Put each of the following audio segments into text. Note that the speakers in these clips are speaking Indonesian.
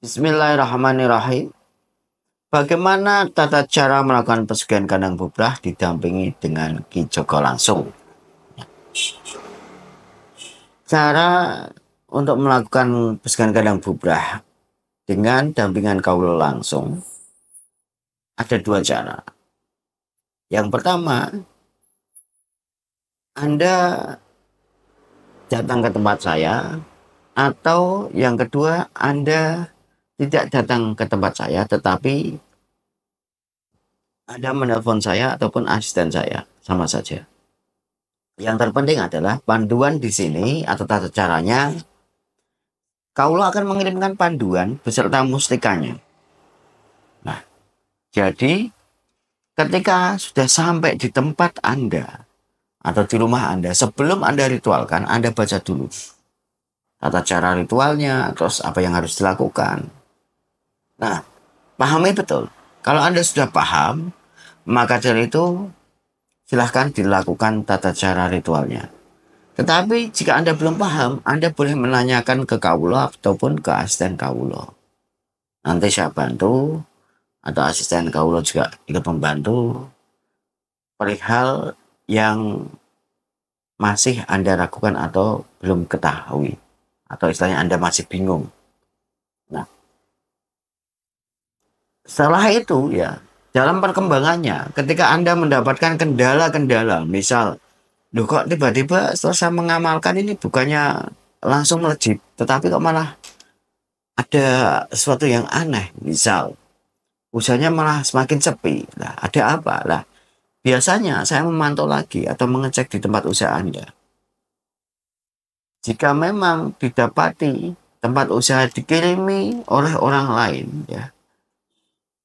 Bismillahirrahmanirrahim. Bagaimana tata cara melakukan pesugihan kandang bubrah didampingi dengan Ki Joko langsung? Cara untuk melakukan pesugihan kandang bubrah dengan dampingan kaula langsung ada dua cara. Yang pertama, Anda datang ke tempat saya atau yang kedua Anda tidak datang ke tempat saya tetapi ada menelpon saya ataupun asisten saya sama saja. Yang terpenting adalah panduan di sini atau tata caranya Kaulah akan mengirimkan panduan beserta mustikanya. Nah, jadi ketika sudah sampai di tempat Anda atau di rumah Anda, sebelum Anda ritualkan, Anda baca dulu tata cara ritualnya, terus apa yang harus dilakukan. Nah, pahami betul. Kalau Anda sudah paham, maka dari itu silahkan dilakukan tata cara ritualnya. Tetapi jika Anda belum paham, Anda boleh menanyakan ke Kaulo ataupun ke asisten Kaulo. Nanti saya bantu atau asisten Kaulo juga ikut membantu perihal yang masih Anda lakukan atau belum ketahui atau istilahnya Anda masih bingung setelah itu ya dalam perkembangannya ketika Anda mendapatkan kendala-kendala misal loh kok tiba-tiba setelah mengamalkan ini bukannya langsung melejit tetapi kok malah ada sesuatu yang aneh misal usahanya malah semakin sepi lah ada apa lah biasanya saya memantau lagi atau mengecek di tempat usaha Anda jika memang didapati tempat usaha dikirimi oleh orang lain ya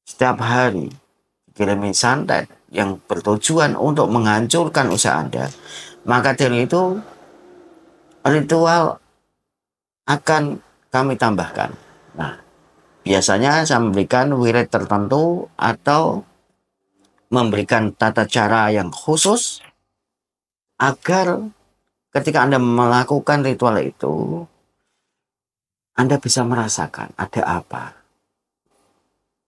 setiap hari dikirimi santet yang bertujuan untuk menghancurkan usaha Anda, maka dari itu ritual akan kami tambahkan. Nah, biasanya saya memberikan wirid tertentu atau memberikan tata cara yang khusus agar ketika Anda melakukan ritual itu, Anda bisa merasakan ada apa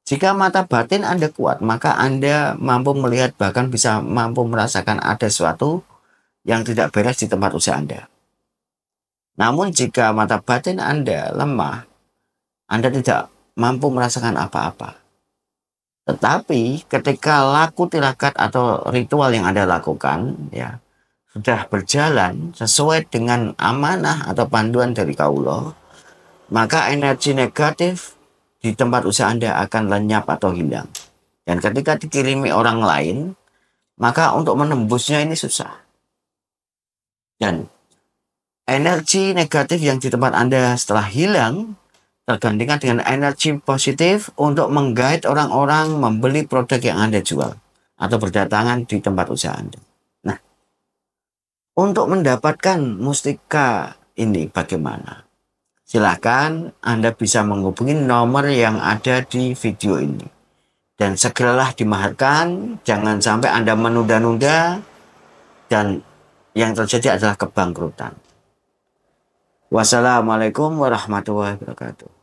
jika mata batin Anda kuat, maka Anda mampu melihat bahkan bisa mampu merasakan ada sesuatu yang tidak beres di tempat usaha Anda. Namun jika mata batin Anda lemah, Anda tidak mampu merasakan apa-apa. Tetapi ketika laku tirakat atau ritual yang Anda lakukan ya sudah berjalan sesuai dengan amanah atau panduan dari Kaulo, maka energi negatif di tempat usaha Anda akan lenyap atau hilang. Dan ketika dikirimi orang lain, maka untuk menembusnya ini susah. Dan energi negatif yang di tempat Anda setelah hilang tergantikan dengan energi positif untuk menggait orang-orang membeli produk yang Anda jual atau berdatangan di tempat usaha Anda. Nah, untuk mendapatkan mustika ini bagaimana? Silakan Anda bisa menghubungi nomor yang ada di video ini. Dan segeralah dimaharkan, jangan sampai Anda menunda-nunda dan yang terjadi adalah kebangkrutan. Wassalamualaikum warahmatullahi wabarakatuh.